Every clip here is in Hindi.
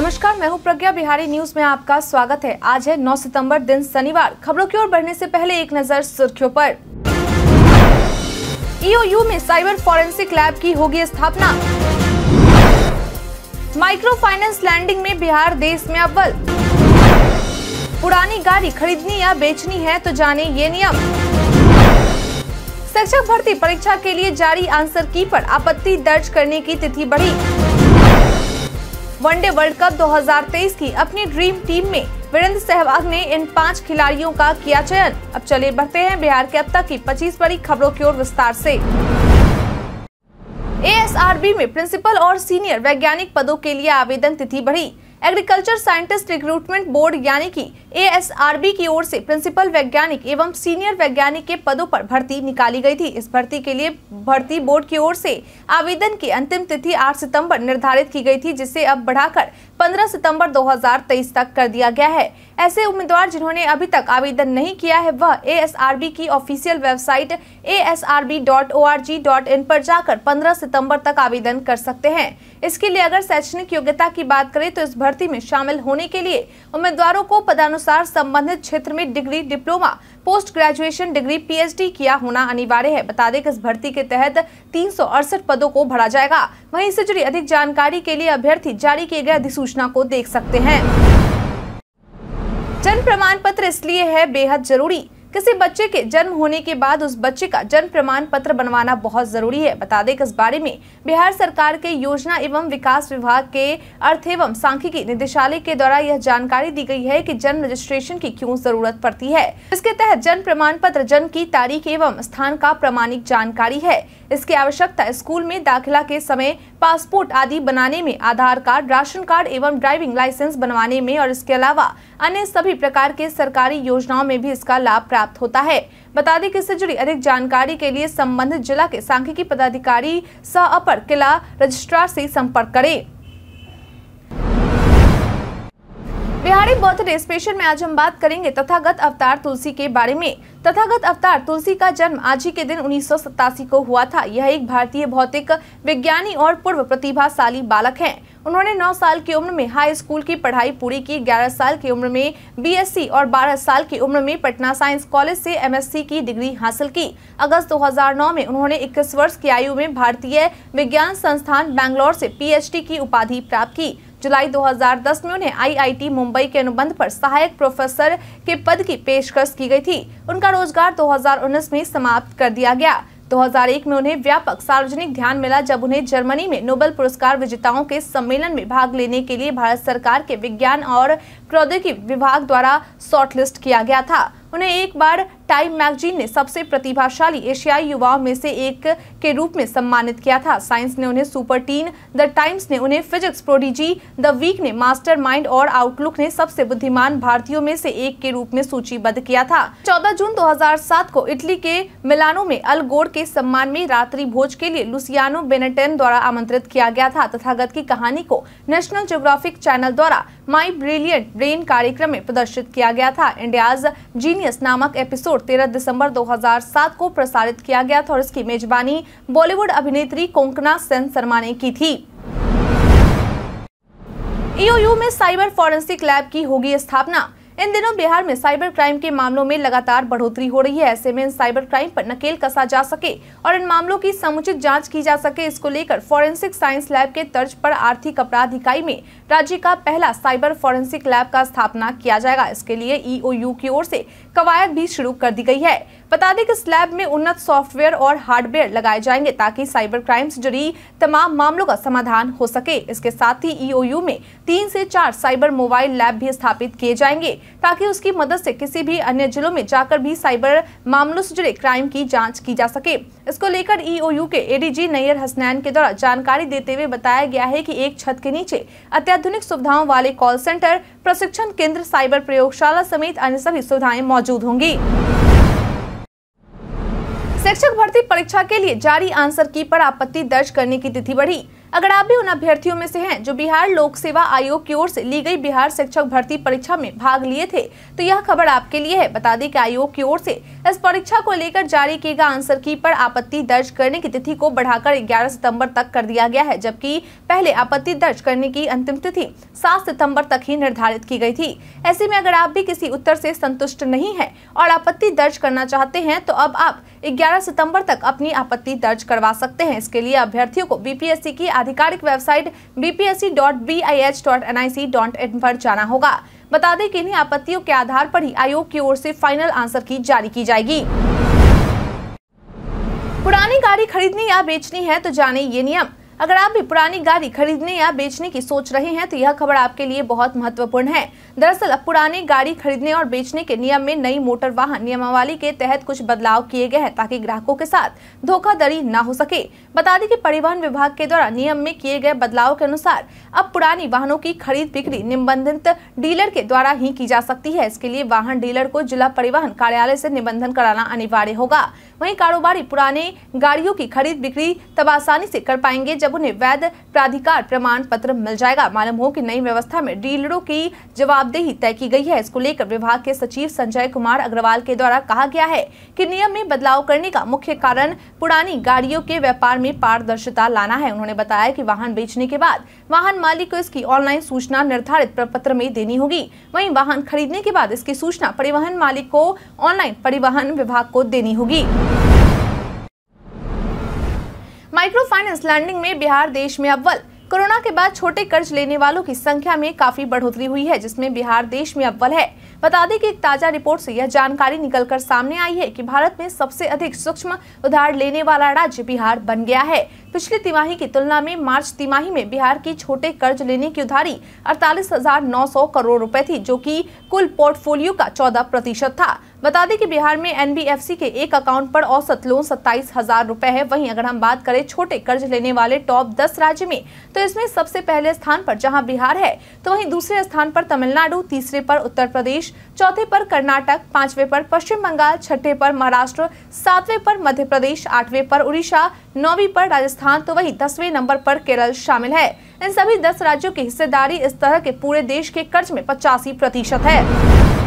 नमस्कार मैं हूं प्रज्ञा बिहारी न्यूज में आपका स्वागत है आज है 9 सितंबर दिन शनिवार खबरों की ओर बढ़ने से पहले एक नजर सुर्खियों पर ईओयू e में साइबर फॉरेंसिक लैब की होगी स्थापना माइक्रो फाइनेंस लैंडिंग में बिहार देश में अव्वल पुरानी गाड़ी खरीदनी या बेचनी है तो जाने ये नियम शिक्षक भर्ती परीक्षा के लिए जारी आंसर की पर आपत्ति दर्ज करने की तिथि बढ़ी वनडे वर्ल्ड कप 2023 की अपनी ड्रीम टीम में वीरेंद्र सहवाग ने इन पांच खिलाड़ियों का किया चयन अब चले बढ़ते हैं बिहार के अब तक की 25 बड़ी खबरों की ओर विस्तार से एएसआरबी में प्रिंसिपल और सीनियर वैज्ञानिक पदों के लिए आवेदन तिथि बढ़ी एग्रीकल्चर साइंटिस्ट रिक्रूटमेंट बोर्ड यानी कि एएसआरबी की ओर से प्रिंसिपल वैज्ञानिक एवं सीनियर वैज्ञानिक के पदों पर भर्ती निकाली गई थी इस भर्ती के लिए भर्ती बोर्ड की ओर से आवेदन की अंतिम तिथि 8 सितंबर निर्धारित की गई थी जिसे अब बढ़ाकर 15 सितंबर 2023 तक कर दिया गया है ऐसे उम्मीदवार जिन्होंने अभी तक आवेदन नहीं किया है वह ए की ऑफिसियल वेबसाइट ए पर जाकर पंद्रह सितम्बर तक आवेदन कर सकते हैं इसके लिए अगर शैक्षणिक योग्यता की बात करें तो इस भर्ती में शामिल होने के लिए उम्मीदवारों को पदानुसार संबंधित क्षेत्र में degree diploma post graduation degree PhD किया होना अनिवार्य है बता दें कि इस भर्ती के तहत तीन पदों को भरा जाएगा वहीं इससे जुड़ी अधिक जानकारी के लिए अभ्यर्थी जारी किए गए अधिसूचना को देख सकते हैं जन प्रमाण पत्र इसलिए है बेहद जरूरी किसी बच्चे के जन्म होने के बाद उस बच्चे का जन्म प्रमाण पत्र बनवाना बहुत जरूरी है बता दें कि इस बारे में बिहार सरकार के योजना एवं विकास विभाग के अर्थ एवं सांख्यिकी निदेशालय के द्वारा यह जानकारी दी गई है कि जन्म रजिस्ट्रेशन की क्यों जरूरत पड़ती है इसके तहत जन्म प्रमाण पत्र जन्म की तारीख एवं स्थान का प्रमाणिक जानकारी है इसकी आवश्यकता स्कूल में दाखिला के समय पासपोर्ट आदि बनाने में आधार कार्ड राशन कार्ड एवं ड्राइविंग लाइसेंस बनवाने में और इसके अलावा अन्य सभी प्रकार के सरकारी योजनाओं में भी इसका लाभ प्राप्त होता है बता दें कि इससे जुड़ी अधिक जानकारी के लिए संबंधित जिला के सांख्यिकी पदाधिकारी सह अपर किला रजिस्ट्रार से संपर्क करें बिहारी बर्थडे स्पेशल में आज हम बात करेंगे तथागत अवतार तुलसी के बारे में तथागत अवतार तुलसी का जन्म आज ही के दिन उन्नीस को हुआ था यह एक भारतीय भौतिक विज्ञानी और पूर्व प्रतिभाशाली बालक हैं उन्होंने 9 साल की उम्र में हाई स्कूल की पढ़ाई पूरी की 11 साल की उम्र में बीएससी और 12 साल की उम्र में पटना साइंस कॉलेज से एमएससी की डिग्री हासिल की अगस्त 2009 में उन्होंने 21 वर्ष की आयु में भारतीय विज्ञान संस्थान बैंगलोर से पीएचडी की उपाधि प्राप्त की जुलाई 2010 में उन्हें आईआईटी मुंबई के अनुबंध पर सहायक प्रोफेसर के पद की पेशकश की गई थी उनका रोजगार 2019 में समाप्त कर दिया गया 2001 में उन्हें व्यापक सार्वजनिक ध्यान मिला जब उन्हें जर्मनी में नोबेल पुरस्कार विजेताओं के सम्मेलन में भाग लेने के लिए भारत सरकार के विज्ञान और प्रौद्योगिकी विभाग द्वारा शॉर्टलिस्ट किया गया था उन्हें एक बार टाइम मैगजीन ने सबसे प्रतिभाशाली एशियाई युवाओं में से एक के रूप में सम्मानित किया था साइंस ने उन्हें सुपर टीन द टाइम्स ने उन्हें फिजिक्स प्रोडिजी द वीक ने मास्टरमाइंड और आउटलुक ने सबसे बुद्धिमान भारतीयों में से एक के रूप में सूचीबद्ध किया था 14 जून 2007 को इटली के मिलानो में अल के सम्मान में रात्रि भोज के लिए लुसियानो बेनेटेन द्वारा आमंत्रित किया गया था तथागत की कहानी को नेशनल ज्योग्राफिक चैनल द्वारा माई ब्रिलियंट ब्रेन कार्यक्रम में प्रदर्शित किया गया था इंडियाज जीन जीनियस नामक एपिसोड 13 दिसंबर 2007 को प्रसारित किया गया था और इसकी मेजबानी बॉलीवुड अभिनेत्री कोंकना सेन शर्मा ने की थी ईओयू e में साइबर फॉरेंसिक लैब की होगी स्थापना इन दिनों बिहार में साइबर क्राइम के मामलों में लगातार बढ़ोतरी हो रही है ऐसे में इन साइबर क्राइम पर नकेल कसा जा सके और इन मामलों की समुचित जांच की जा सके इसको लेकर फॉरेंसिक साइंस लैब के तर्ज पर आर्थिक अपराध इकाई में राज्य का पहला साइबर फॉरेंसिक लैब का स्थापना किया जाएगा इसके लिए ईओ की ओर ऐसी कवायद भी शुरू कर दी गयी है बता दें कि इस लैब में उन्नत सॉफ्टवेयर और हार्डवेयर लगाए जाएंगे ताकि साइबर क्राइम से जुड़ी तमाम मामलों का समाधान हो सके इसके साथ ही ईओयू e में तीन से चार साइबर मोबाइल लैब भी स्थापित किए जाएंगे ताकि उसकी मदद से किसी भी अन्य जिलों में जाकर भी साइबर मामलों से जुड़े क्राइम की जाँच की जा सके इसको लेकर ईओयू e के एडीजी नैयर हसनैन के द्वारा जानकारी देते हुए बताया गया है की एक छत के नीचे अत्याधुनिक सुविधाओं वाले कॉल सेंटर प्रशिक्षण केंद्र साइबर प्रयोगशाला समेत अन्य सभी सुविधाएं मौजूद होंगी शिक्षक भर्ती परीक्षा के लिए जारी आंसर की पर आपत्ति दर्ज करने की तिथि बढ़ी अगर आप भी उन अभ्यर्थियों में से हैं जो बिहार लोक सेवा आयोग की ओर से ली गई बिहार शिक्षक भर्ती परीक्षा में भाग लिए थे तो यह खबर आपके लिए है बता दें कि आयोग की ओर से इस परीक्षा को लेकर जारी किए गए आंसर की पर आपत्ति दर्ज करने की तिथि को बढ़ाकर 11 सितंबर तक कर दिया गया है जबकि पहले आपत्ति दर्ज करने की अंतिम तिथि सात सितम्बर तक ही निर्धारित की गयी थी ऐसे में अगर आप भी किसी उत्तर ऐसी संतुष्ट नहीं है और आपत्ति दर्ज करना चाहते हैं तो अब आप 11 सितंबर तक अपनी आपत्ति दर्ज करवा सकते हैं इसके लिए अभ्यर्थियों को बीपीएससी की आधिकारिक वेबसाइट bpsc.bih.nic.in पर जाना होगा बता दें कि इन्हीं आपत्तियों के आधार पर ही आयोग की ओर से फाइनल आंसर की जारी की जाएगी पुरानी गाड़ी खरीदनी या बेचनी है तो जाने ये नियम अगर आप भी पुरानी गाड़ी खरीदने या बेचने की सोच रहे हैं तो यह खबर आपके लिए बहुत महत्वपूर्ण है दरअसल पुरानी गाड़ी खरीदने और बेचने के नियम में नई मोटर वाहन नियमावली के तहत कुछ बदलाव किए गए हैं ताकि ग्राहकों के साथ धोखाधड़ी न हो सके बता दें कि परिवहन विभाग के द्वारा नियम में किए गए बदलाव के अनुसार अब पुरानी वाहनों की खरीद बिक्री निबंधित डीलर के द्वारा ही की जा सकती है इसके लिए वाहन डीलर को जिला परिवहन कार्यालय ऐसी निबंधन कराना अनिवार्य होगा वही कारोबारी पुराने गाड़ियों की खरीद बिक्री तब आसानी ऐसी कर पाएंगे जब उन्हें वैध प्राधिकार प्रमाण पत्र मिल जाएगा मालूम हो की नई व्यवस्था में डीलरों की जवाब जवाबदेही तय की गई है इसको लेकर विभाग के सचिव संजय कुमार अग्रवाल के द्वारा कहा गया है कि नियम में बदलाव करने का मुख्य कारण पुरानी गाड़ियों के व्यापार में पारदर्शिता लाना है उन्होंने बताया कि वाहन बेचने के बाद वाहन मालिक को इसकी ऑनलाइन सूचना निर्धारित प्रपत्र में देनी होगी वही वाहन खरीदने के बाद इसकी सूचना परिवहन मालिक को ऑनलाइन परिवहन विभाग को देनी होगी माइक्रो फाइनेंस लैंडिंग में बिहार देश में अव्वल कोरोना के बाद छोटे कर्ज लेने वालों की संख्या में काफी बढ़ोतरी हुई है जिसमें बिहार देश में अव्वल है बता दें कि एक ताजा रिपोर्ट से यह जानकारी निकलकर सामने आई है कि भारत में सबसे अधिक सूक्ष्म उधार लेने वाला राज्य बिहार बन गया है पिछली तिमाही की तुलना में मार्च तिमाही में बिहार की छोटे कर्ज लेने की उधारी अड़तालीस करोड़ रूपए थी जो की कुल पोर्टफोलियो का चौदह प्रतिशत था बता दें कि बिहार में एनबीएफसी के एक अकाउंट पर औसत लोन सत्ताईस हजार रूपए है वहीं अगर हम बात करें छोटे कर्ज लेने वाले टॉप दस राज्य में तो इसमें सबसे पहले स्थान पर जहां बिहार है तो वहीं दूसरे स्थान पर तमिलनाडु तीसरे पर उत्तर प्रदेश चौथे पर कर्नाटक पांचवे पर पश्चिम बंगाल छठे पर महाराष्ट्र सातवें पर मध्य प्रदेश आठवें पर उड़ीसा नौवीं पर राजस्थान तो वही दसवें नंबर पर केरल शामिल है इन सभी दस राज्यों की हिस्सेदारी इस तरह के पूरे देश के कर्ज में पचासी प्रतिशत है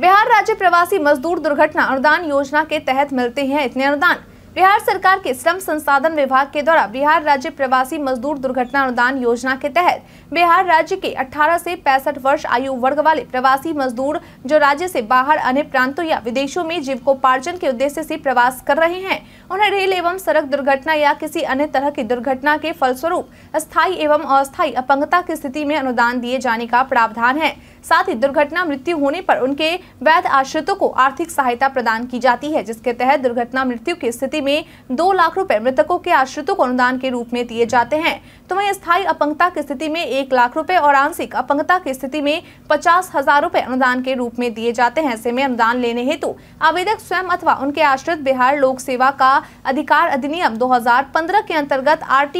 बिहार राज्य प्रवासी मजदूर दुर्घटना अनुदान योजना के तहत मिलते हैं इतने अनुदान बिहार सरकार के श्रम संसाधन विभाग के द्वारा बिहार राज्य प्रवासी मजदूर दुर्घटना अनुदान योजना के तहत बिहार राज्य के 18 से पैंसठ वर्ष आयु वर्ग वाले प्रवासी मजदूर जो राज्य से बाहर अन्य प्रांतों या विदेशों में जीवकोपार्जन के उद्देश्य से प्रवास कर रहे हैं उन्हें रेल एवं सड़क दुर्घटना या किसी अन्य तरह की दुर्घटना के फलस्वरूप स्थायी एवं अस्थायी अपंगता की स्थिति में अनुदान दिए जाने का प्रावधान है साथ ही दुर्घटना मृत्यु होने पर उनके वैध आश्रितों को आर्थिक सहायता प्रदान की जाती है जिसके तहत दुर्घटना मृत्यु की स्थिति में दो लाख रुपए मृतकों के आश्रितों को अनुदान के रूप में दिए जाते हैं तो वही स्थायी अपंगता की स्थिति में एक लाख रूपए और आंशिक अपंगता की स्थिति में पचास हजार रूपए अनुदान के रूप में दिए जाते हैं ऐसे में अनुदान लेने हेतु आवेदक स्वयं अथवा उनके आश्रित बिहार लोक सेवा का अधिकार अधिनियम दो के अंतर्गत आर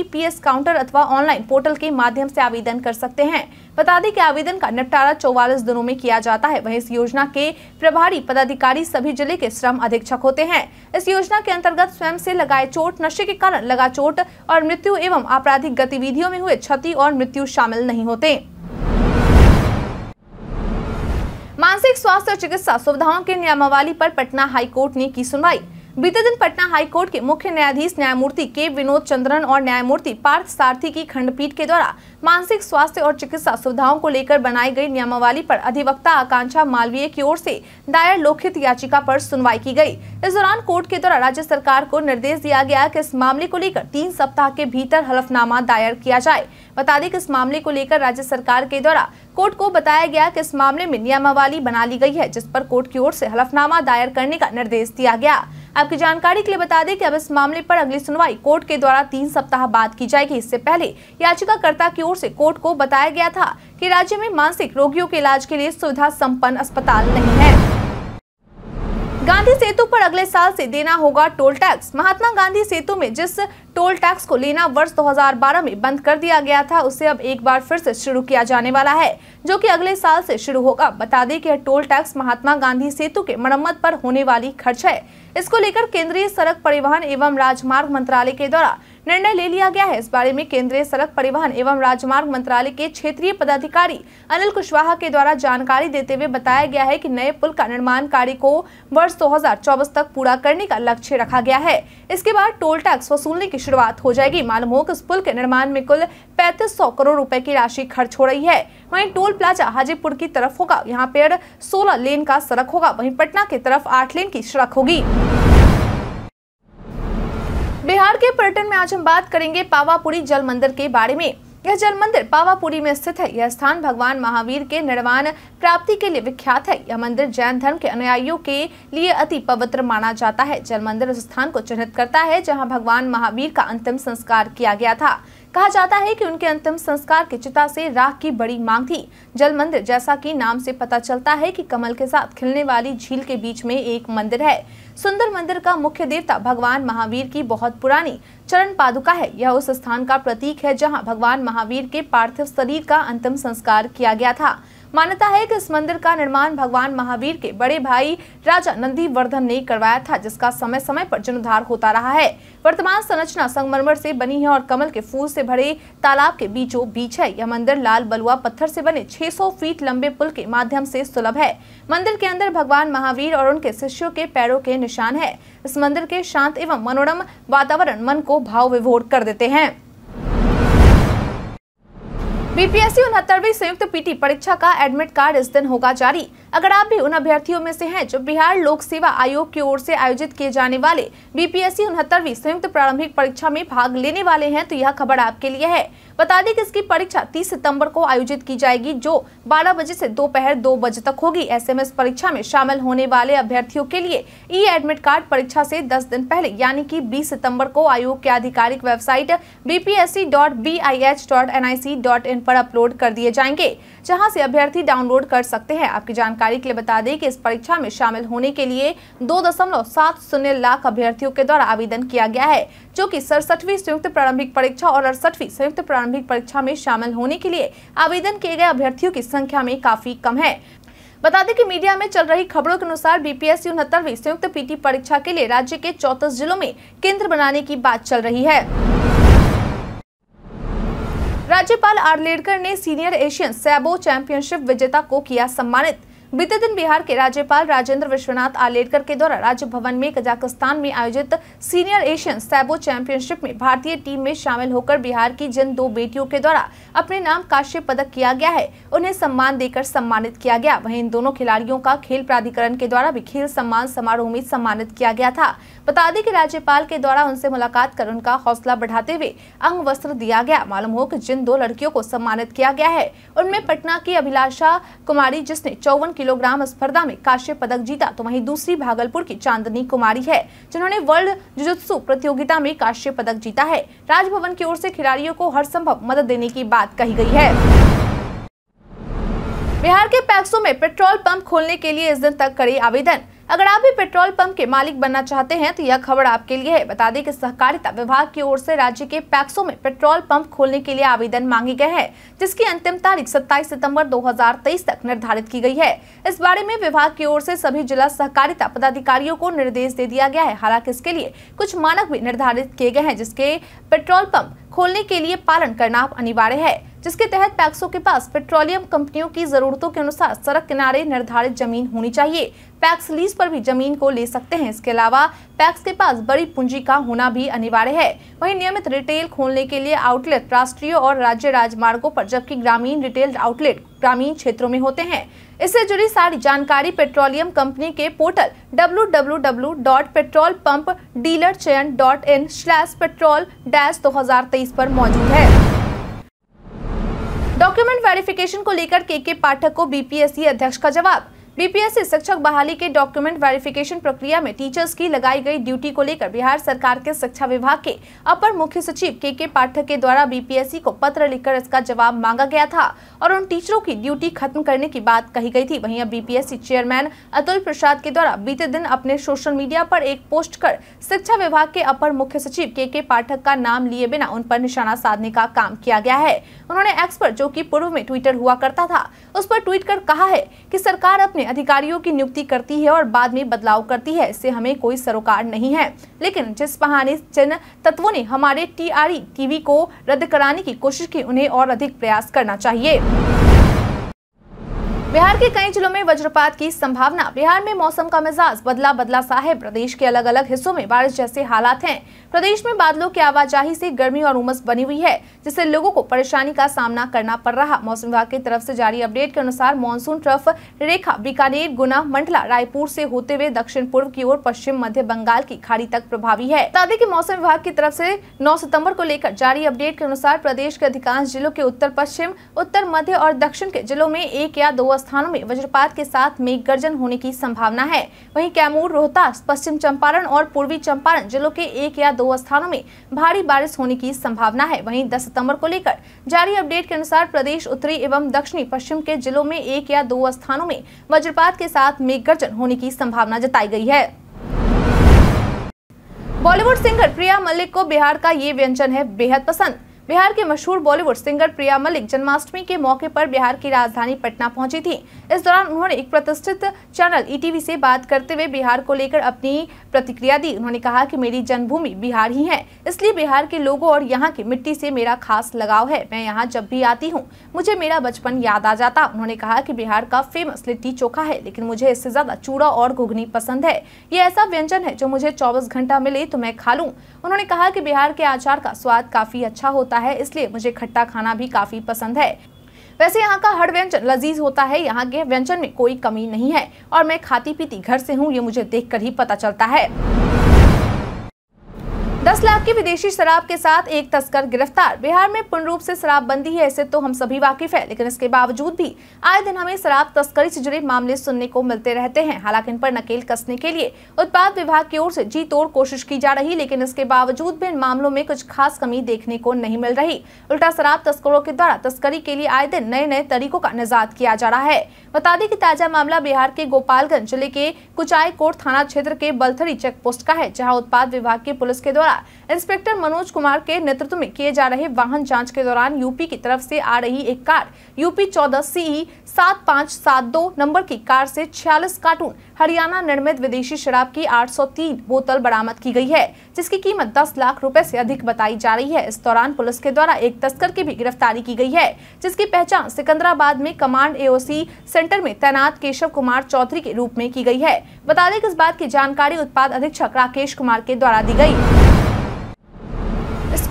काउंटर अथवा ऑनलाइन पोर्टल के माध्यम से आवेदन कर सकते हैं बता दें कि आवेदन का निपटारा चौवालीस दिनों में किया जाता है वहीं इस योजना के प्रभारी पदाधिकारी सभी जिले के श्रम अधीक्षक होते हैं इस योजना के अंतर्गत स्वयं से लगाए चोट नशे के कारण लगा चोट और मृत्यु एवं आपराधिक गतिविधियों में हुए क्षति और मृत्यु शामिल नहीं होते मानसिक स्वास्थ्य और चिकित्सा सुविधाओं के नियमावली पर पटना हाईकोर्ट ने की सुनवाई बीते दिन पटना हाई कोर्ट के मुख्य न्यायाधीश न्यायमूर्ति के विनोद चंद्रन और न्यायमूर्ति पार्थ सारथी की खंडपीठ के द्वारा मानसिक स्वास्थ्य और चिकित्सा सुविधाओं को लेकर बनाई गई नियमावली पर अधिवक्ता आकांक्षा मालवीय की ओर से दायर लोकहित याचिका पर सुनवाई की गई इस दौरान कोर्ट के द्वारा राज्य सरकार को निर्देश दिया गया की इस मामले को लेकर तीन सप्ताह के भीतर हलफनामा दायर किया जाए बता दें कि इस मामले को लेकर राज्य सरकार के द्वारा कोर्ट को बताया गया कि इस मामले में नियमावली बना ली गई है जिस पर कोर्ट की ओर से हलफनामा दायर करने का निर्देश दिया गया आपकी जानकारी के लिए बता दें कि अब इस मामले पर अगली सुनवाई कोर्ट के द्वारा तीन सप्ताह बाद की जाएगी इससे पहले याचिकाकर्ता की ओर से कोर्ट को बताया गया था कि राज्य में मानसिक रोगियों के इलाज के लिए सुविधा संपन्न अस्पताल नहीं है गांधी सेतु पर अगले साल से देना होगा टोल टैक्स महात्मा गांधी सेतु में जिस टोल टैक्स को लेना वर्ष 2012 में बंद कर दिया गया था उसे अब एक बार फिर से शुरू किया जाने वाला है जो कि अगले साल से शुरू होगा बता दें कि यह टोल टैक्स महात्मा गांधी सेतु के मरम्मत पर होने वाली खर्च है इसको लेकर केंद्रीय सड़क परिवहन एवं राजमार्ग मंत्रालय के द्वारा निर्णय ले लिया गया है इस बारे में केंद्रीय सड़क परिवहन एवं राजमार्ग मंत्रालय के क्षेत्रीय पदाधिकारी अनिल कुशवाहा के द्वारा जानकारी देते हुए बताया गया है की नए पुल का निर्माण कार्य को वर्ष दो तक पूरा करने का लक्ष्य रखा गया है इसके बाद टोल टैक्स वसूलने की शुरुआत हो जाएगी मालूम हो कि इस पुल के निर्माण में कुल पैंतीस करोड़ रूपए की राशि खर्च हो रही है वही टोल प्लाजा हाजीपुर की तरफ होगा यहाँ पर सोलह लेन का सड़क होगा वही पटना की तरफ आठ लेन की सड़क होगी बिहार के पर्यटन में आज हम बात करेंगे पावापुरी जल मंदिर के बारे में यह जल मंदिर पावापुरी में स्थित है यह स्थान भगवान महावीर के निर्वाण प्राप्ति के लिए विख्यात है यह मंदिर जैन धर्म के अनुयायियों के लिए अति पवित्र माना जाता है जल मंदिर उस स्थान को चिन्हित करता है जहां भगवान महावीर का अंतिम संस्कार किया गया था कहा जाता है कि उनके अंतिम संस्कार की चिता से राख की बड़ी मांग थी जल मंदिर जैसा कि नाम से पता चलता है कि कमल के साथ खिलने वाली झील के बीच में एक मंदिर है सुंदर मंदिर का मुख्य देवता भगवान महावीर की बहुत पुरानी चरण पादुका है यह उस स्थान का प्रतीक है जहाँ भगवान महावीर के पार्थिव शरीर का अंतिम संस्कार किया गया था मान्यता है कि इस मंदिर का निर्माण भगवान महावीर के बड़े भाई राजा नंदी वर्धन ने करवाया था जिसका समय समय पर जीर्णोद्धार होता रहा है वर्तमान संरचना संगमरमर से बनी है और कमल के फूल से भरे तालाब के बीचों बीच है यह मंदिर लाल बलुआ पत्थर से बने 600 फीट लंबे पुल के माध्यम से सुलभ है मंदिर के अंदर भगवान महावीर और उनके शिष्यों के पैरों के निशान है इस मंदिर के शांत एवं मनोरम वातावरण मन को भाव विभोर कर देते हैं बीपीएससी उनहत्तरवी संयुक्त पीटी परीक्षा का एडमिट कार्ड इस दिन होगा जारी अगर आप भी उन अभ्यर्थियों में से हैं जो बिहार लोक सेवा आयोग की ओर से आयोजित किए जाने वाले बीपीएससी उनहत्तरवी संयुक्त प्रारंभिक परीक्षा में भाग लेने वाले हैं तो यह खबर आपके लिए है बता दें कि इसकी परीक्षा 30 सितंबर को आयोजित की जाएगी जो 12 बजे से दोपहर दो, दो बजे तक होगी ऐसे में परीक्षा में शामिल होने वाले अभ्यर्थियों के लिए ई एडमिट कार्ड परीक्षा से 10 दिन पहले यानी कि 20 सितंबर को आयोग के आधिकारिक वेबसाइट बीपीएससी पर अपलोड कर दिए जाएंगे जहां से अभ्यर्थी डाउनलोड कर सकते हैं आपकी जानकारी के लिए बता दें कि इस परीक्षा में शामिल होने के लिए दो दशमलव सात शून्य लाख अभ्यर्थियों के द्वारा आवेदन किया गया है जो की सड़सठवीं संयुक्त प्रारंभिक परीक्षा और अड़सठवीं संयुक्त प्रारंभिक परीक्षा में शामिल होने के लिए आवेदन किए गए अभ्यर्थियों की संख्या में काफी कम है बता दें कि मीडिया में चल रही खबरों के अनुसार बीपीएससी उनहत्तरवीं संयुक्त पीटी परीक्षा के लिए राज्य के चौतीस जिलों में केंद्र बनाने की बात चल रही है राज्यपाल आरलेडकर ने सीनियर एशियन सैबो चैंपियनशिप विजेता को किया सम्मानित बीते दिन बिहार के राज्यपाल राजेंद्र विश्वनाथ आलेटकर के द्वारा राज्य भवन में कजाकिस्तान में आयोजित सीनियर एशियन सैबो चैंपियनशिप में भारतीय टीम में शामिल होकर बिहार की जिन दो बेटियों के द्वारा अपने नाम काश्य पदक किया गया है उन्हें सम्मान देकर सम्मानित किया गया वहीं इन दोनों खिलाड़ियों का खेल प्राधिकरण के द्वारा भी खेल सम्मान समारोह में सम्मानित किया गया था बता दें की राज्यपाल के द्वारा उनसे मुलाकात कर उनका हौसला बढ़ाते हुए अंग वस्त्र दिया गया मालूम हो की जिन दो लड़कियों को सम्मानित किया गया है उनमें पटना की अभिलाषा कुमारी जिसने चौवन किलोग्राम स्पर्धा में काश्य पदक जीता तो वहीं दूसरी भागलपुर की चांदनी कुमारी है जिन्होंने वर्ल्ड जुजुत्सु प्रतियोगिता में काश्य पदक जीता है राजभवन की ओर से खिलाड़ियों को हर संभव मदद देने की बात कही गई है बिहार के पैक्सो में पेट्रोल पंप खोलने के लिए इस दिन तक करे आवेदन अगर आप भी पेट्रोल पंप के मालिक बनना चाहते हैं तो यह खबर आपके लिए है बता दें कि सहकारिता विभाग की ओर से राज्य के पैक्सों में पेट्रोल पंप खोलने के लिए आवेदन मांगे गए हैं जिसकी अंतिम तारीख 27 सितंबर 2023 तक निर्धारित की गई है इस बारे में विभाग की ओर से सभी जिला सहकारिता पदाधिकारियों को निर्देश दे दिया गया है हालांकि इसके लिए कुछ मानक भी निर्धारित किए गए हैं जिसके पेट्रोल पंप खोलने के लिए पालन करना अनिवार्य है जिसके तहत पैक्सो के पास पेट्रोलियम कंपनियों की जरूरतों के अनुसार सड़क किनारे निर्धारित जमीन होनी चाहिए पैक्स लीज पर भी जमीन को ले सकते हैं इसके अलावा पैक्स के पास बड़ी पूंजी का होना भी अनिवार्य है वहीं नियमित रिटेल खोलने के लिए आउटलेट राष्ट्रीय और राज्य राजमार्गों पर जबकि ग्रामीण रिटेल आउटलेट ग्रामीण क्षेत्रों में होते हैं इससे जुड़ी सारी जानकारी पेट्रोलियम कंपनी के पोर्टल डब्ल्यू petrol पर मौजूद है डॉक्यूमेंट वेरिफिकेशन को लेकर के के पाठक को बीपीएससी अध्यक्ष का जवाब बीपीएससी शिक्षक बहाली के डॉक्यूमेंट वेरिफिकेशन प्रक्रिया में टीचर्स की लगाई गई ड्यूटी को लेकर बिहार सरकार के शिक्षा विभाग के अपर मुख्य सचिव के के पाठक के द्वारा बीपीएससी को पत्र लिखकर इसका जवाब मांगा गया था और उन टीचरों की ड्यूटी खत्म करने की बात कही गई थी वहीं अब बीपीएससी चेयरमैन अतुल प्रसाद के द्वारा बीते दिन अपने सोशल मीडिया पर एक पोस्ट कर शिक्षा विभाग के अपर मुख्य सचिव के के पाठक का नाम लिए बिना उन पर निशाना साधने का काम किया गया है उन्होंने एक्स पर जो कि पूर्व में ट्विटर हुआ करता था उस पर ट्वीट कर कहा है कि सरकार अपने अधिकारियों की नियुक्ति करती है और बाद में बदलाव करती है इससे हमें कोई सरोकार नहीं है लेकिन जिस बहाने जन तत्वों ने हमारे टी टीवी को रद्द कराने की कोशिश की उन्हें और अधिक प्रयास करना चाहिए बिहार के कई जिलों में वज्रपात की संभावना बिहार में मौसम का मिजाज बदला बदला सा है प्रदेश के अलग अलग हिस्सों में बारिश जैसे हालात हैं प्रदेश में बादलों की आवाजाही से गर्मी और उमस बनी हुई है जिससे लोगों को परेशानी का सामना करना पड़ रहा मौसम विभाग की तरफ से जारी अपडेट के अनुसार मानसून ट्रफ रेखा बीकानेर गुना मंडला रायपुर ऐसी होते हुए दक्षिण पूर्व की ओर पश्चिम मध्य बंगाल की खाड़ी तक प्रभावी है बता दें मौसम विभाग की तरफ ऐसी नौ सितम्बर को लेकर जारी अपडेट के अनुसार प्रदेश के अधिकांश जिलों के उत्तर पश्चिम उत्तर मध्य और दक्षिण के जिलों में एक या दो स्थानों में वज्रपात के साथ मेघ गर्जन होने की संभावना है वहीं कैमूर रोहतास पश्चिम चंपारण और पूर्वी चंपारण जिलों के एक या दो स्थानों में भारी बारिश होने की संभावना है वहीं 10 सितंबर को लेकर जारी अपडेट के अनुसार प्रदेश उत्तरी एवं दक्षिणी पश्चिम के जिलों में एक या दो स्थानों में वज्रपात के साथ मेघ गर्जन होने की संभावना जताई गयी है बॉलीवुड सिंगर प्रिया मलिक को बिहार का ये व्यंजन है बेहद पसंद बिहार के मशहूर बॉलीवुड सिंगर प्रिया मलिक जन्माष्टमी के मौके पर बिहार की राजधानी पटना पहुंची थी इस दौरान उन्होंने एक प्रतिष्ठित चैनल ईटीवी e से बात करते हुए बिहार को लेकर अपनी प्रतिक्रिया दी उन्होंने कहा कि मेरी जन्मभूमि बिहार ही है इसलिए बिहार के लोगों और यहाँ की मिट्टी से मेरा खास लगाव है मैं यहाँ जब भी आती हूँ मुझे मेरा बचपन याद आ जाता उन्होंने कहा की बिहार का फेमस लिट्टी चोखा है लेकिन मुझे इससे ज्यादा चूड़ा और घुघनी पसंद है ये ऐसा व्यंजन है जो मुझे चौबीस घंटा मिले तो मैं खा लू उन्होंने कहा की बिहार के आचार का स्वाद काफी अच्छा होता है इसलिए मुझे खट्टा खाना भी काफ़ी पसंद है वैसे यहाँ का हर व्यंजन लजीज होता है यहाँ के व्यंजन में कोई कमी नहीं है और मैं खाती पीती घर से हूँ ये मुझे देखकर ही पता चलता है दस लाख की विदेशी शराब के साथ एक तस्कर गिरफ्तार बिहार में पूर्ण रूप से शराबबंदी है ऐसे तो हम सभी वाकिफ है लेकिन इसके बावजूद भी आए दिन हमें शराब तस्करी से जुड़े मामले सुनने को मिलते रहते हैं हालांकि इन पर नकेल कसने के लिए उत्पाद विभाग की ओर से जी तोड़ कोशिश की जा रही लेकिन इसके बावजूद भी इन मामलों में कुछ खास कमी देखने को नहीं मिल रही उल्टा शराब तस्करों के द्वारा तस्करी के लिए आए दिन नए नए तरीकों का निजात किया जा रहा है बता दें की ताजा मामला बिहार के गोपालगंज जिले के कुचाई कोट थाना क्षेत्र के बलथरी चेक पोस्ट का है जहाँ उत्पाद विभाग की पुलिस के द्वारा था इंस्पेक्टर मनोज कुमार के नेतृत्व में किए जा रहे वाहन जांच के दौरान यूपी की तरफ से आ रही एक कार यूपी चौदह सीई सात पाँच सात दो नंबर की कार से छियालीस कार्टून हरियाणा निर्मित विदेशी शराब की 803 बोतल बरामद की गई है जिसकी कीमत 10 लाख रुपए से अधिक बताई जा रही है इस दौरान पुलिस के द्वारा एक तस्कर की भी गिरफ्तारी की गई है जिसकी पहचान सिकंदराबाद में कमांड एओसी सेंटर में तैनात केशव कुमार चौधरी के रूप में की गई है बता दें कि इस बात की जानकारी उत्पाद अधीक्षक राकेश कुमार के द्वारा दी गयी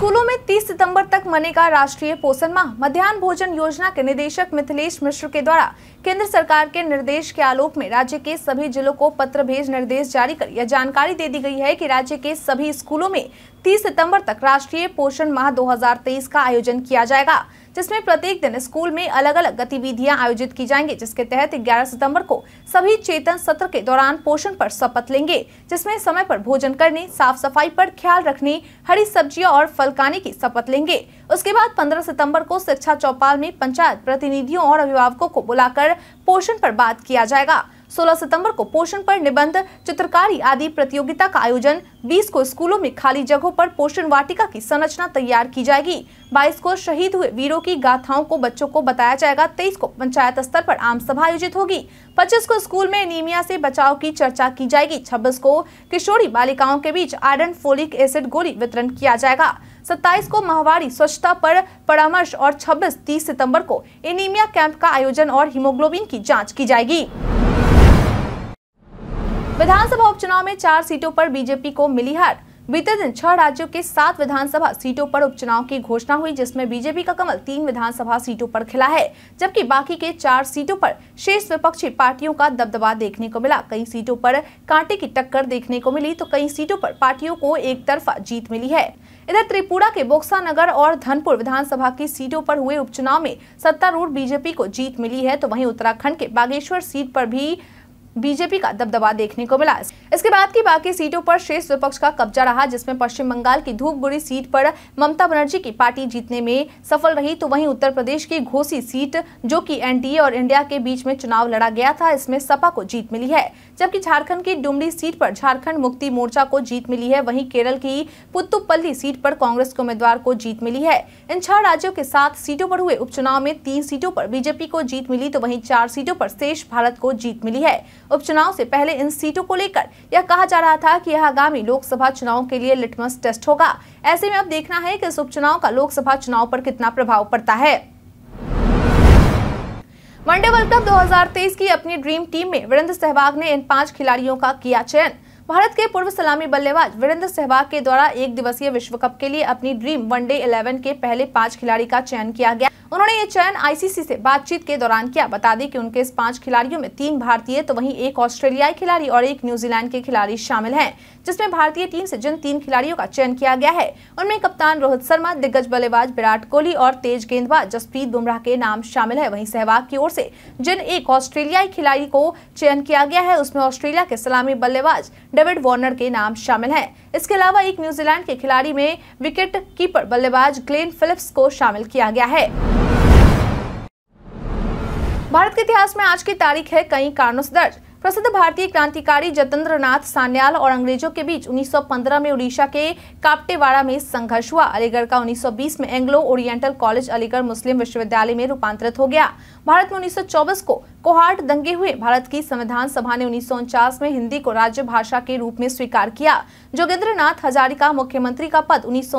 स्कूलों में 30 सितंबर तक मनेगा राष्ट्रीय पोषण माह मध्यान्ह भोजन योजना के निदेशक मिथिलेश मिश्र के द्वारा केंद्र सरकार के निर्देश के आलोक में राज्य के सभी जिलों को पत्र भेज निर्देश जारी कर यह जानकारी दे दी गई है कि राज्य के सभी स्कूलों में 30 सितंबर तक राष्ट्रीय पोषण माह 2023 का आयोजन किया जाएगा जिसमें प्रत्येक दिन स्कूल में अलग अलग गतिविधियां आयोजित की जाएंगी जिसके तहत 11 सितंबर को सभी चेतन सत्र के दौरान पोषण पर शपथ लेंगे जिसमें समय पर भोजन करने साफ सफाई पर ख्याल रखने हरी सब्जियां और फल खाने की शपथ लेंगे उसके बाद 15 सितंबर को शिक्षा चौपाल में पंचायत प्रतिनिधियों और अभिभावकों को बुलाकर पोषण पर बात किया जाएगा 16 सितंबर को पोषण पर निबंध चित्रकारी आदि प्रतियोगिता का आयोजन 20 को स्कूलों में खाली जगहों पर पोषण वाटिका की संरचना तैयार की जाएगी 22 को शहीद हुए वीरों की गाथाओं को बच्चों को बताया जाएगा 23 को पंचायत स्तर पर आम सभा आयोजित होगी 25 को स्कूल में एनीमिया से बचाव की चर्चा की जाएगी छब्बीस को किशोरी बालिकाओं के बीच आयरन फोलिक एसिड गोली वितरण किया जाएगा 27 को माहवारी स्वच्छता पर परामर्श और 26 30 सितंबर को एनीमिया कैंप का आयोजन और हीमोग्लोबिन की जांच की जाएगी विधानसभा उपचुनाव में चार सीटों पर बीजेपी को मिली हार बीते दिन छह राज्यों के सात विधानसभा सीटों पर उपचुनाव की घोषणा हुई जिसमें बीजेपी का कमल तीन विधानसभा सीटों पर खिला है जबकि बाकी के चार सीटों पर शेष विपक्षी पार्टियों का दबदबा देखने को मिला कई सीटों पर कांटे की टक्कर देखने को मिली तो कई सीटों पर पार्टियों को एक तरफा जीत मिली है इधर त्रिपुरा के बोक्सा नगर और धनपुर विधानसभा की सीटों पर हुए उपचुनाव में सत्तारूढ़ बीजेपी को जीत मिली है तो वही उत्तराखंड के बागेश्वर सीट पर भी बीजेपी का दबदबा देखने को मिला इसके बाद की बाकी सीटों पर शेष विपक्ष का कब्जा रहा जिसमें पश्चिम बंगाल की धूपगुड़ी सीट पर ममता बनर्जी की पार्टी जीतने में सफल रही तो वहीं उत्तर प्रदेश की घोसी सीट जो कि एनडीए और इंडिया के बीच में चुनाव लड़ा गया था इसमें सपा को जीत मिली है जबकि झारखंड की डुमरी सीट पर झारखंड मुक्ति मोर्चा को जीत मिली है वहीं केरल की पुतुपल्ली सीट पर कांग्रेस के उम्मीदवार को जीत मिली है इन छह राज्यों के सात सीटों पर हुए उपचुनाव में तीन सीटों पर बीजेपी को जीत मिली तो वहीं चार सीटों पर शेष भारत को जीत मिली है उपचुनाव से पहले इन सीटों को लेकर यह कहा जा रहा था की यह आगामी लोकसभा चुनाव के लिए लिटमस टेस्ट होगा ऐसे में अब देखना है की इस उपचुनाव का लोकसभा चुनाव पर कितना प्रभाव पड़ता है वनडे वर्ल्ड कप 2023 की अपनी ड्रीम टीम में वीरेंद्र सहवाग ने इन पांच खिलाड़ियों का किया चयन भारत के पूर्व सलामी बल्लेबाज वीरेंद्र सहवाग के द्वारा एक दिवसीय विश्व कप के लिए अपनी ड्रीम वनडे 11 के पहले पांच खिलाड़ी का चयन किया गया उन्होंने ये चयन आईसीसी से बातचीत के दौरान किया बता दें कि उनके इस पांच खिलाड़ियों में तीन भारतीय तो वहीं एक ऑस्ट्रेलियाई खिलाड़ी और एक न्यूजीलैंड के खिलाड़ी शामिल हैं जिसमें भारतीय टीम से जिन तीन खिलाड़ियों का चयन किया गया है उनमें कप्तान रोहित शर्मा दिग्गज बल्लेबाज विराट कोहली और तेज गेंदबाज जसप्रीत बुमराह के नाम शामिल है वहीं सहवाग की ओर से जिन एक ऑस्ट्रेलियाई खिलाड़ी को चयन किया गया है उसमें ऑस्ट्रेलिया के सलामी बल्लेबाज डेविड वार्नर के नाम शामिल है इसके अलावा एक न्यूजीलैंड के खिलाड़ी में विकेट कीपर बल्लेबाज ग्लेन फिलिप्स को शामिल किया गया है भारत के इतिहास में आज की तारीख है कई कारणों से दर्ज प्रसिद्ध भारतीय क्रांतिकारी जतेंद्र नाथ सान्याल और अंग्रेजों के बीच 1915 में उड़ीसा के काप्टेवाड़ा में संघर्ष हुआ अलीगढ़ का 1920 में Anglo Oriental college Aligarh Muslim विश्वविद्यालय में रूपांतरित हो गया भारत में 1924 को कोहाट दंगे हुए भारत की संविधान सभा ने उन्नीस में हिंदी को राज्य भाषा के रूप में स्वीकार किया जोगेंद्र नाथ हजारिका मुख्यमंत्री का पद उन्नीस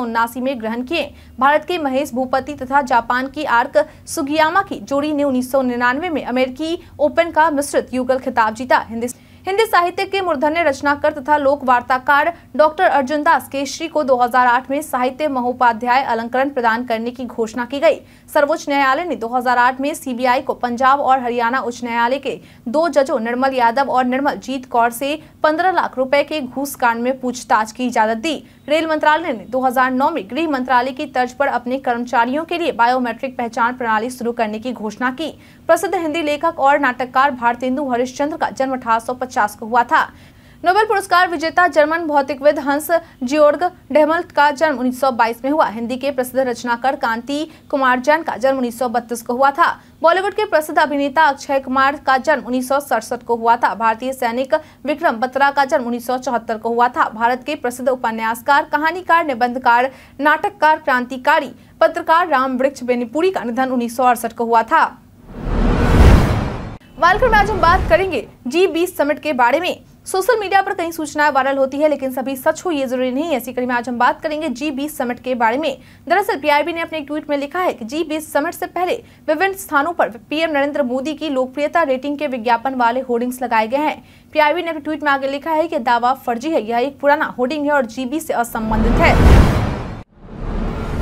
में ग्रहण किए भारत के महेश भूपति तथा जापान की आर्क सुगियामा की जोड़ी ने उन्नीस में अमेरिकी ओपन का मिश्रित युगल खिताब जीता सीधा हिंदी हिंदी साहित्य के मूर्धन्य रचनाकार तथा लोक वार्ताकार डॉक्टर अर्जुन दास केसरी को 2008 में साहित्य महोपाध्याय अलंकरण प्रदान करने की घोषणा की गई सर्वोच्च न्यायालय ने 2008 में सीबीआई को पंजाब और हरियाणा उच्च न्यायालय के दो जजों निर्मल यादव और निर्मल जीत कौर से 15 लाख रुपए के घूस कांड में पूछताछ की इजाजत दी रेल मंत्रालय ने दो में गृह मंत्रालय की तर्ज पर अपने कर्मचारियों के लिए बायोमेट्रिक पहचान प्रणाली शुरू करने की घोषणा की प्रसिद्ध हिंदी लेखक और नाटककार भारतेंदु हरिश्चंद्र का जन्म अठारह 1950 को हुआ था नोबेल पुरस्कार विजेता जर्मन भौतिकविद हंस जियोर्ग डेहमल का जन्म 1922 में हुआ हिंदी के प्रसिद्ध रचनाकार कांति कुमार जैन का जन्म 1932 को हुआ था बॉलीवुड के प्रसिद्ध अभिनेता अक्षय कुमार का जन्म उन्नीस को हुआ था भारतीय सैनिक विक्रम बत्रा का जन्म उन्नीस को हुआ था भारत के प्रसिद्ध उपन्यासकार कहानीकार निबंधकार नाटककार क्रांतिकारी पत्रकार राम वृक्ष बेनीपुरी का निधन उन्नीस को हुआ था वालकर में आज हम बात करेंगे जी बीस समिट के बारे में सोशल मीडिया पर कई सूचनाएं वायरल होती है लेकिन सभी सच हो ये जरूरी नहीं ऐसी कड़ी में आज हम बात करेंगे जी बीस समिट के बारे में दरअसल पीआईबी ने अपने ट्वीट में लिखा है कि जी बीस समिट से पहले विभिन्न स्थानों पर पीएम नरेंद्र मोदी की लोकप्रियता रेटिंग के विज्ञापन वाले होर्डिंग्स लगाए गए हैं पीआईबी ने अपने ट्वीट में आगे लिखा है की दावा फर्जी है यह एक पुराना होर्डिंग है और जी से असंबंधित है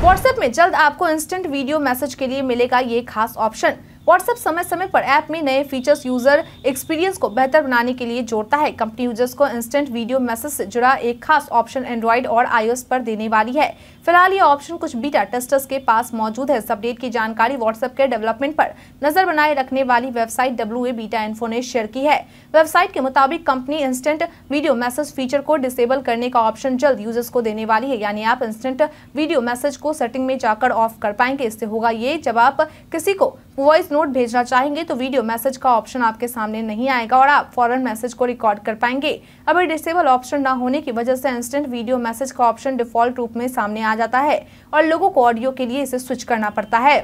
व्हाट्सएप में जल्द आपको इंस्टेंट वीडियो मैसेज के लिए मिलेगा ये खास ऑप्शन व्हाट्सएप समय समय पर ऐप में नए फीचर्स यूजर एक्सपीरियंस को बेहतर बनाने के लिए जोड़ता है कंपनी यूजर्स को इंस्टेंट वीडियो मैसेज से जुड़ा एक खास ऑप्शन एंड्रॉइड और आईओएस पर देने वाली है फिलहाल ये ऑप्शन कुछ बीटा टेस्टर्स के पास मौजूद है इस अपडेट की जानकारी व्हाट्सएप के डेवलपमेंट पर नजर बनाए रखने वाली website W A beta info ने शेयर की है वेबसाइट के मुताबिक company instant video message feature को डिसेबल करने का ऑप्शन जल्द यूजर्स को देने वाली है यानी आप इंस्टेंट वीडियो मैसेज को सेटिंग में जाकर ऑफ कर पाएंगे इससे होगा ये जब आप किसी को वॉइस नोट भेजना चाहेंगे तो वीडियो मैसेज का ऑप्शन आपके सामने नहीं आएगा और आप फॉरन मैसेज को रिकॉर्ड कर पाएंगे अभी डिसेबल ऑप्शन न होने की वजह से इंस्टेंट वीडियो मैसेज का ऑप्शन डिफॉल्ट रूप में सामने आ जाता है और लोगों को ऑडियो के लिए इसे स्विच करना पड़ता है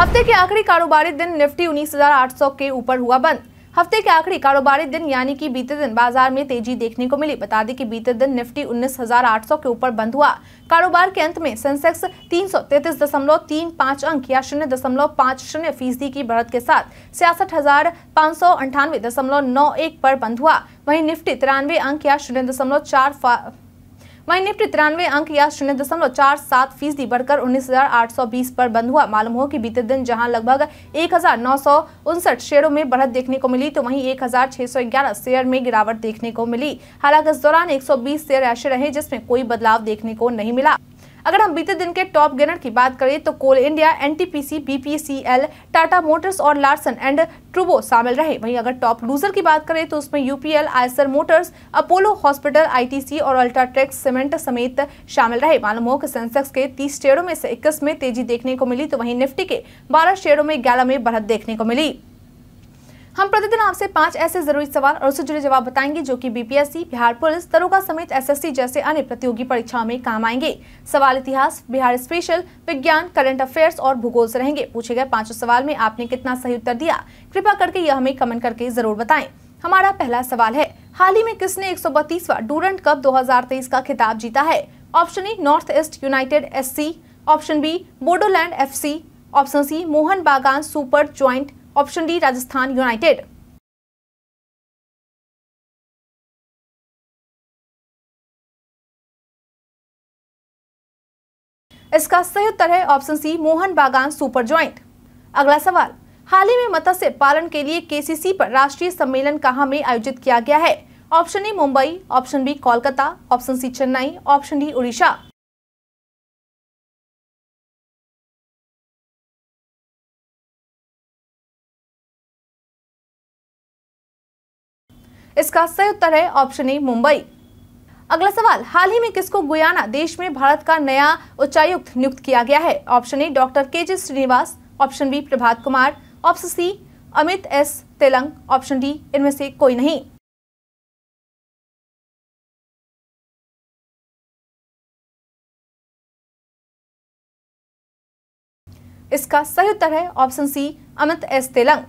हफ्ते के आखिरी कारोबारी दिन निफ्टी 19,800 के ऊपर हुआ बंद हफ्ते के आखिरी कारोबारी दिन यानी कि बीते दिन बाजार में तेजी देखने को मिली बता दें कि बीते दिन निफ्टी 19,800 के ऊपर बंद हुआ कारोबार के अंत में सेंसेक्स तीन अंक या शून्य दशमलव पाँच शून्य फीसदी की बढ़त के साथ छियासठ पर बंद हुआ वहीं निफ्टी तिरानवे अंक या शून्य दशमलव चार वहीं निफ्टी तिरानवे अंक या शून्य दशमलव चार सात फीसदी बढ़कर उन्नीस हजार आठ सौ बीस पर बंद हुआ मालूम हो कि बीते दिन जहां लगभग एक हजार नौ सौ उनसठ शेयरों में बढ़त देखने को मिली तो वहीं एक हजार छह सौ ग्यारह शेयर में गिरावट देखने को मिली हालांकि इस दौरान एक सौ बीस शेयर ऐसे रहे जिसमें कोई बदलाव देखने को नहीं मिला अगर हम बीते दिन के टॉप गेनर की बात करें तो coal India NTPC BPCL Tata motors और लार्सन एंड ट्रूबो शामिल रहे वहीं अगर टॉप लूजर की बात करें तो उसमें UPL Eicher motors Apollo hospital ITC और अल्ट्राटेक सीमेंट समेत शामिल रहे मालूम हो कि सेंसेक्स के तीस शेयरों में से इक्कीस में तेजी देखने को मिली तो वहीं निफ्टी के बारह शेयरों में ग्यारह में बढ़त देखने को मिली हम प्रतिदिन आपसे पांच ऐसे जरूरी सवाल और उससे जुड़े जवाब बताएंगे जो कि बीपीएससी बिहार पुलिस दरोगा समेत एसएससी जैसे अन्य प्रतियोगी परीक्षाओं में काम आएंगे सवाल इतिहास बिहार स्पेशल विज्ञान करंट अफेयर्स और भूगोल से रहेंगे पूछे गए पांचों सवाल में आपने कितना सही उत्तर दिया कृपा करके यह हमें कमेंट करके जरूर बताए हमारा पहला सवाल है हाल ही में किसने एक सौ डूरंट कप तेईस का खिताब जीता है option A north east united एस option B Bodoland F option C Mohun Bagan super giant option D Rajasthan united इसका सही उत्तर है option C Mohun Bagan super joint अगला सवाल हाल ही में मत्स्य पालन के लिए केसीसी पर राष्ट्रीय सम्मेलन कहां में आयोजित किया गया है option A Mumbai option B Kolkata option C Chennai option D Orissa इसका सही उत्तर है ऑप्शन ए मुंबई अगला सवाल हाल ही में किसको गुयाना देश में भारत का नया उच्चायुक्त नियुक्त किया गया है option A doctor K J Srinivas option B Prabhat Kumar option C Amit S Telang option D इनमें से कोई नहीं इसका सही उत्तर है option C Amit S Telang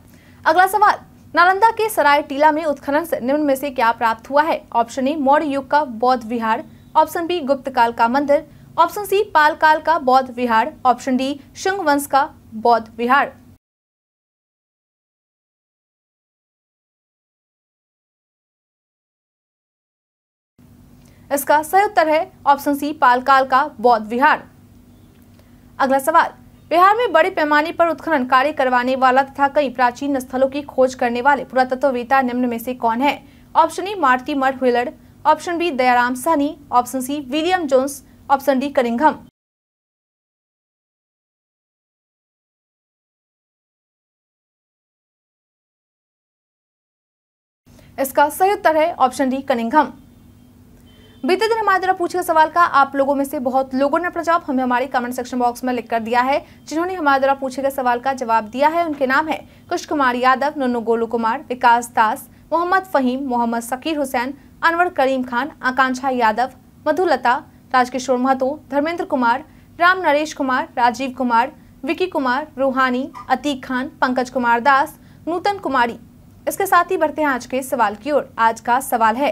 अगला सवाल नालंदा के सराय टीला में उत्खनन से निम्न में से क्या प्राप्त हुआ है ऑप्शन ए मौर्य युग का बौद्ध विहार ऑप्शन बी गुप्त काल का मंदिर ऑप्शन सी पाल काल का बौद्ध विहार ऑप्शन डी शुंग वंश का बौद्ध विहार इसका सही उत्तर है ऑप्शन सी पालकाल का बौद्ध विहार अगला सवाल बिहार में बड़े पैमाने पर उत्खनन कार्य करवाने वाला तथा कई प्राचीन स्थलों की खोज करने वाले पुरातत्ववेता निम्न में से कौन है option A Mortimer Wheeler option B Dayaram Sahni option C William Jones option D करिंगम इसका सही उत्तर है ऑप्शन डी कनिंघम बीते दिन हमारे द्वारा पूछे गए सवाल का आप लोगों में से बहुत लोगों ने अपना जवाब हमें हमारे कमेंट सेक्शन बॉक्स में लिखकर दिया है जिन्होंने हमारे द्वारा पूछे गए सवाल का जवाब दिया है उनके नाम है कुश कुमार यादव नन्नू गोलू कुमार विकास दास मोहम्मद फहीम मोहम्मद सकीर हुसैन अनवर करीम खान आकांक्षा यादव मधुलता राजकिशोर महतो धर्मेंद्र कुमार राम नरेश कुमार राजीव कुमार विकी कुमार रूहानी अतीक खान पंकज कुमार दास नूतन कुमारी इसके साथ ही बढ़ते हैं आज के सवाल की ओर आज का सवाल है